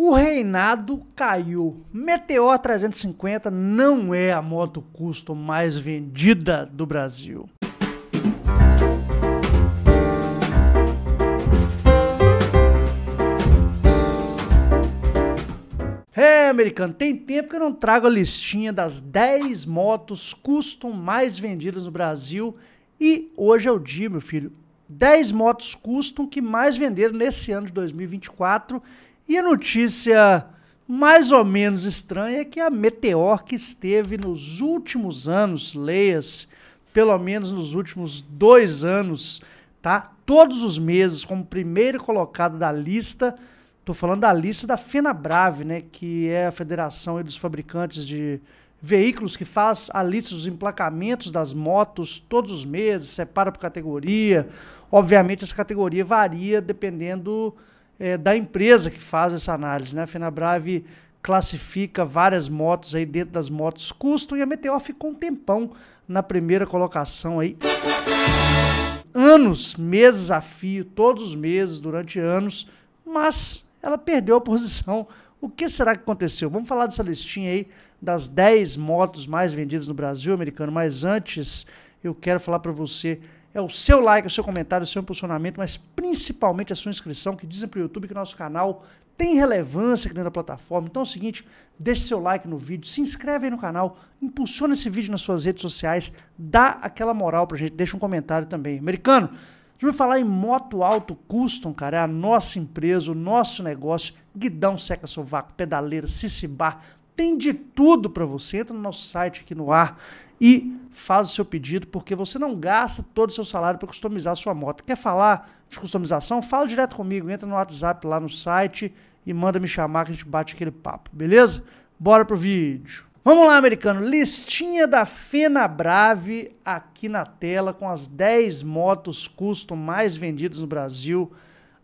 O reinado caiu. Meteor 350 não é a moto custo mais vendida do Brasil. É, americano, tem tempo que eu não trago a listinha das 10 motos custom mais vendidas no Brasil e hoje é o dia, meu filho. 10 motos custom que mais venderam nesse ano de 2024 e a notícia mais ou menos estranha é que a Meteor que esteve nos últimos anos, leias, pelo menos nos últimos dois anos, tá? Todos os meses, como primeiro colocado da lista, tô falando da lista da FenaBrave, né? Que é a Federação dos Fabricantes de Veículos que faz a lista dos emplacamentos das motos todos os meses, separa por categoria. Obviamente, essa categoria varia dependendo é, da empresa que faz essa análise. Né? A FenaBrave classifica várias motos aí dentro das motos custom e a Meteor ficou um tempão na primeira colocação aí. Anos, meses a fio, todos os meses, durante anos, mas ela perdeu a posição. O que será que aconteceu? Vamos falar dessa listinha aí das 10 motos mais vendidas no Brasil americano, mas antes eu quero falar para você é o seu like, o seu comentário, o seu impulsionamento, mas principalmente a sua inscrição, que dizem para o YouTube que nosso canal tem relevância aqui dentro da plataforma. Então é o seguinte, deixe seu like no vídeo, se inscreve aí no canal, impulsiona esse vídeo nas suas redes sociais, dá aquela moral para a gente, deixa um comentário também. Americano, já ouviu falar em moto alto custom, cara? É a nossa empresa, o nosso negócio. Guidão, seca sovaco, pedaleira, sissibar, tem de tudo para você. Entra no nosso site aqui no ar e faz o seu pedido, porque você não gasta todo o seu salário para customizar a sua moto. Quer falar de customização? Fala direto comigo. Entra no WhatsApp lá no site e manda me chamar que a gente bate aquele papo, beleza? Bora pro vídeo. Vamos lá, americano. Listinha da Fena Brave aqui na tela com as 10 motos custom mais vendidas no Brasil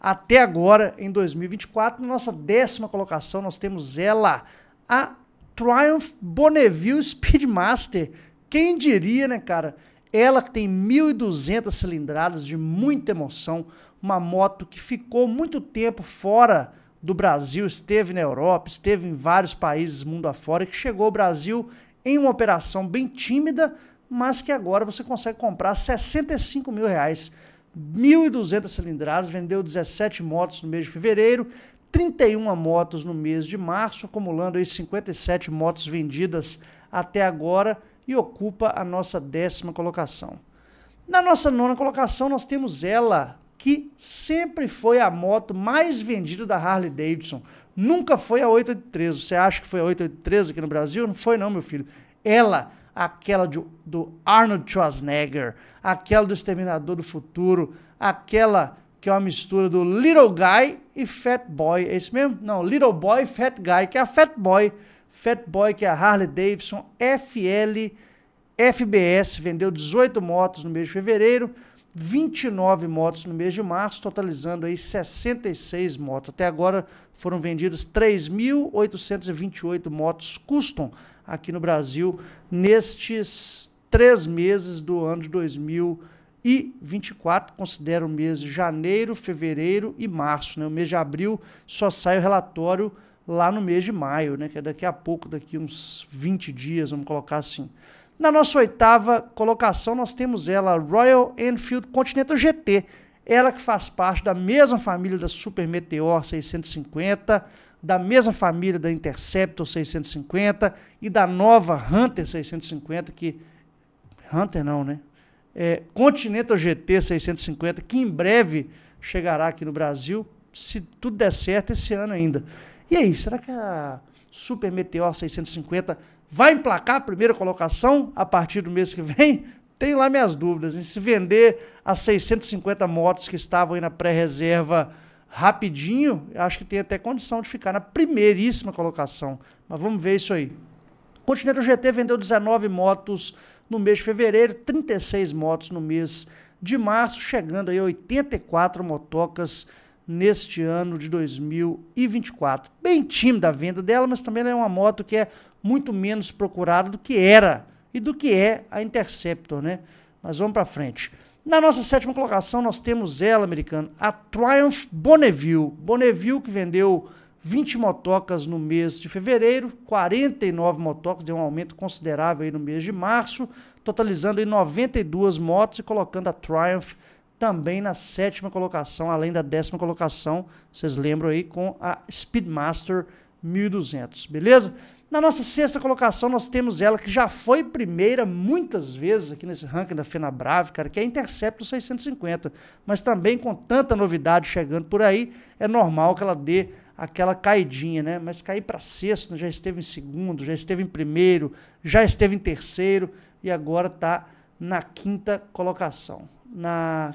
até agora em 2024. Na nossa décima colocação, nós temos ela, a Triumph Bonneville Speedmaster. Quem diria, né, cara? Ela tem 1.200 cilindradas de muita emoção, uma moto que ficou muito tempo fora do Brasil, esteve na Europa, esteve em vários países mundo afora, e que chegou ao Brasil em uma operação bem tímida, mas que agora você consegue comprar 65 mil reais. 1.200 cilindradas, vendeu 17 motos no mês de fevereiro, 31 motos no mês de março, acumulando aí 57 motos vendidas até agora e ocupa a nossa décima colocação. Na nossa nona colocação, nós temos ela, que sempre foi a moto mais vendida da Harley Davidson. Nunca foi a 883. Você acha que foi a 883 aqui no Brasil? Não foi, não, meu filho. Ela, aquela de, do Arnold Schwarzenegger, aquela do Exterminador do Futuro, aquela que é uma mistura do Little Guy e Fat Boy. É esse mesmo? Não, Little Boy, Fat Guy, que é a Fat Boy. Fat Boy, que é a Harley Davidson FL FBS, vendeu 18 motos no mês de fevereiro, 29 motos no mês de março, totalizando aí 66 motos. Até agora foram vendidas 3.828 motos custom aqui no Brasil nestes três meses do ano de 2020 e 24 considera o mês de janeiro, fevereiro e março. Né? O mês de abril só sai o relatório lá no mês de maio, né? que é daqui a pouco, daqui uns 20 dias, vamos colocar assim. Na nossa oitava colocação, nós temos ela, Royal Enfield Continental GT. Ela que faz parte da mesma família da Super Meteor 650, da mesma família da Interceptor 650 e da nova Hunter 650, que... Hunter não, né? é, Continental GT 650, que em breve chegará aqui no Brasil, se tudo der certo, esse ano ainda. E aí, será que a Super Meteor 650 vai emplacar a primeira colocação a partir do mês que vem? Tenho lá minhas dúvidas. em Se vender as 650 motos que estavam aí na pré-reserva rapidinho, acho que tem até condição de ficar na primeiríssima colocação. Mas vamos ver isso aí. Continental GT vendeu 19 motos no mês de fevereiro, 36 motos no mês de março, chegando aí 84 motocas neste ano de 2024. Bem tímida a venda dela, mas também é uma moto que é muito menos procurada do que era e do que é a Interceptor, né? Mas vamos para frente. Na nossa sétima colocação, nós temos ela, americano, a Triumph Bonneville. Bonneville que vendeu 20 motocas no mês de fevereiro, 49 motocas, deu um aumento considerável aí no mês de março, totalizando em 92 motos e colocando a Triumph também na sétima colocação, além da décima colocação, vocês lembram aí, com a Speedmaster 1200, beleza? Na nossa sexta colocação, nós temos ela que já foi primeira muitas vezes aqui nesse ranking da FenaBrave, cara, que é a Interceptor 650. Mas também com tanta novidade chegando por aí, é normal que ela dê aquela caidinha, né? Mas cair para sexto, já esteve em segundo, já esteve em primeiro, já esteve em terceiro e agora está na quinta colocação. Na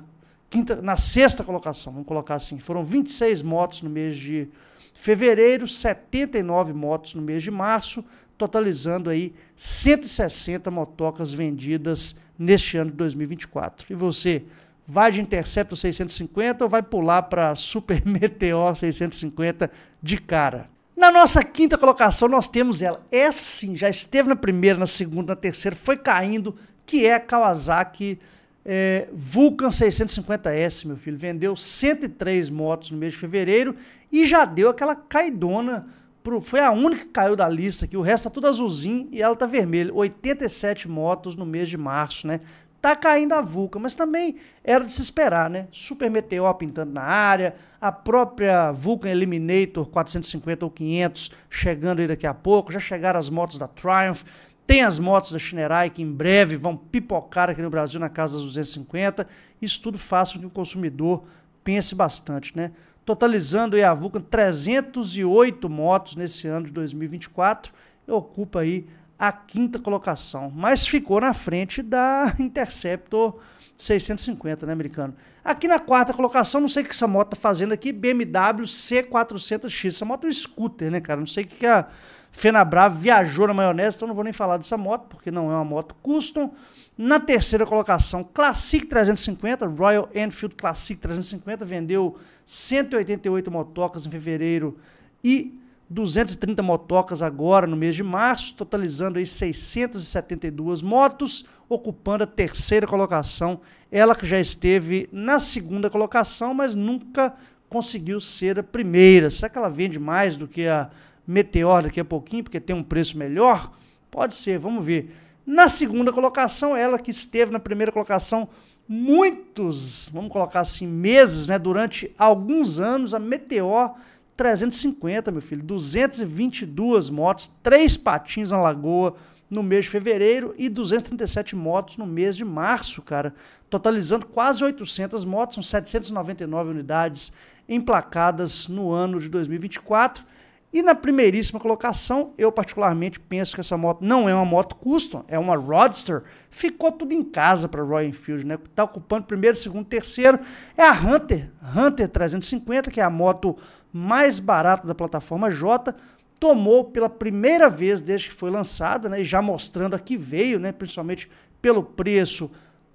quinta, na sexta colocação, vamos colocar assim. Foram 26 motos no mês de fevereiro, 79 motos no mês de março, totalizando aí 160 motocas vendidas neste ano de 2024. E você, vai de Interceptor 650 ou vai pular para Super Meteor 650 de cara. Na nossa quinta colocação nós temos ela. Essa sim, já esteve na primeira, na segunda, na terceira, foi caindo, que é a Kawasaki é, Vulcan 650S, meu filho. Vendeu 103 motos no mês de fevereiro e já deu aquela caidona. Pro, foi a única que caiu da lista aqui, o resto tá tudo azulzinho e ela tá vermelha. 87 motos no mês de março, né? Tá caindo a vulca, mas também era de se esperar, né? Super Meteor pintando na área, a própria Vulcan Eliminator 450 ou 500 chegando aí daqui a pouco, já chegaram as motos da Triumph, tem as motos da Shinerai que em breve vão pipocar aqui no Brasil na casa das 250. Isso tudo faz com que o consumidor pense bastante, né? Totalizando aí a Vulcan 308 motos nesse ano de 2024, ocupa aí a quinta colocação, mas ficou na frente da Interceptor 650, né, americano? Aqui na quarta colocação, não sei o que essa moto está fazendo aqui, BMW C400X. Essa moto é um scooter, né, cara? Não sei o que a Fenabrava viajou na maionese, então não vou nem falar dessa moto, porque não é uma moto custom. Na terceira colocação, Classic 350, Royal Enfield Classic 350, vendeu 188 motocas em fevereiro e 230 motocas agora no mês de março, totalizando aí 672 motos, ocupando a terceira colocação. Ela que já esteve na segunda colocação, mas nunca conseguiu ser a primeira. Será que ela vende mais do que a Meteor daqui a pouquinho, porque tem um preço melhor? Pode ser, vamos ver. Na segunda colocação, ela que esteve na primeira colocação muitos, vamos colocar assim, meses, né, durante alguns anos, a Meteor 350, meu filho. 222 motos, três patins na lagoa no mês de fevereiro e 237 motos no mês de março, cara. Totalizando quase 800 motos, são 799 unidades emplacadas no ano de 2024. E na primeiríssima colocação, eu particularmente penso que essa moto não é uma moto custom, é uma Roadster. Ficou tudo em casa para Royal Enfield, né? Tá ocupando primeiro, segundo, terceiro. É a Hunter, Hunter 350, que é a moto mais barato da plataforma J, tomou pela primeira vez desde que foi lançada, né, já mostrando a que veio, né, principalmente pelo preço,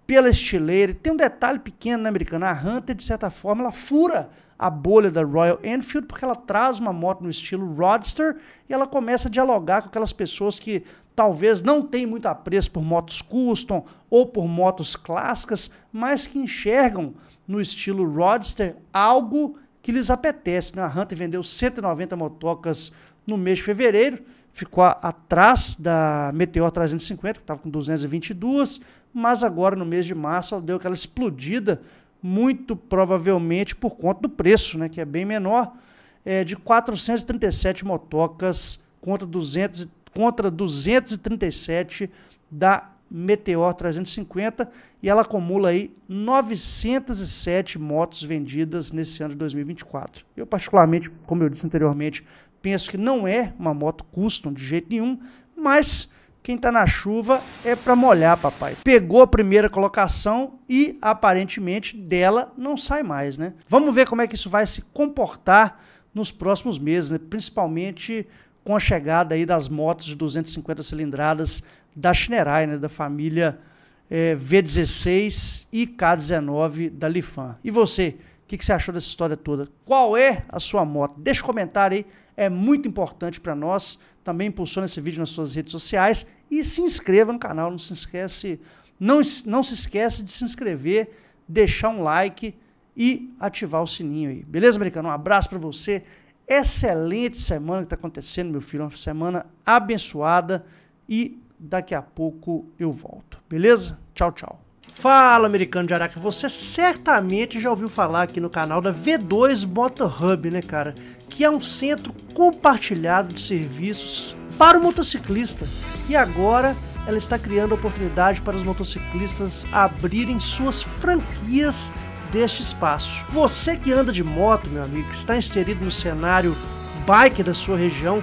pela estileira. tem um detalhe pequeno na né, americana, a Hunter, de certa forma, ela fura a bolha da Royal Enfield porque ela traz uma moto no estilo Roadster e ela começa a dialogar com aquelas pessoas que talvez não têm muito apreço por motos custom ou por motos clássicas, mas que enxergam no estilo Roadster algo que lhes apetece. Né? A Hunter vendeu 190 motocas no mês de fevereiro, ficou atrás da Meteor 350, que estava com 222, mas agora no mês de março ela deu aquela explodida, muito provavelmente por conta do preço, né, que é bem menor, é, de 437 motocas contra, 200, contra 237 da Meteor 350 e ela acumula aí 907 motos vendidas nesse ano de 2024. Eu particularmente, como eu disse anteriormente, penso que não é uma moto custom de jeito nenhum, mas quem está na chuva é para molhar, papai. Pegou a primeira colocação e aparentemente dela não sai mais, né? Vamos ver como é que isso vai se comportar nos próximos meses, né? principalmente com a chegada aí das motos de 250 cilindradas da Schnerai, né, da família é, V16 e K19 da Lifan. E você, o que, que, você achou dessa história toda? Qual é a sua moto? Deixa um comentário aí, é muito importante para nós. Também impulsiona esse vídeo nas suas redes sociais e se inscreva no canal, não se esquece, não, não se esquece de se inscrever, deixar um like e ativar o sininho aí. Beleza, americano? Um abraço para você. Excelente semana que está acontecendo, meu filho. Uma semana abençoada e daqui a pouco eu volto, beleza? Tchau, tchau. Fala, americano de Araca, você certamente já ouviu falar aqui no canal da V2 Motor Hub, né, cara? Que é um centro compartilhado de serviços para o motociclista. E agora ela está criando oportunidade para os motociclistas abrirem suas franquias deste espaço. Você que anda de moto, meu amigo, que está inserido no cenário bike da sua região,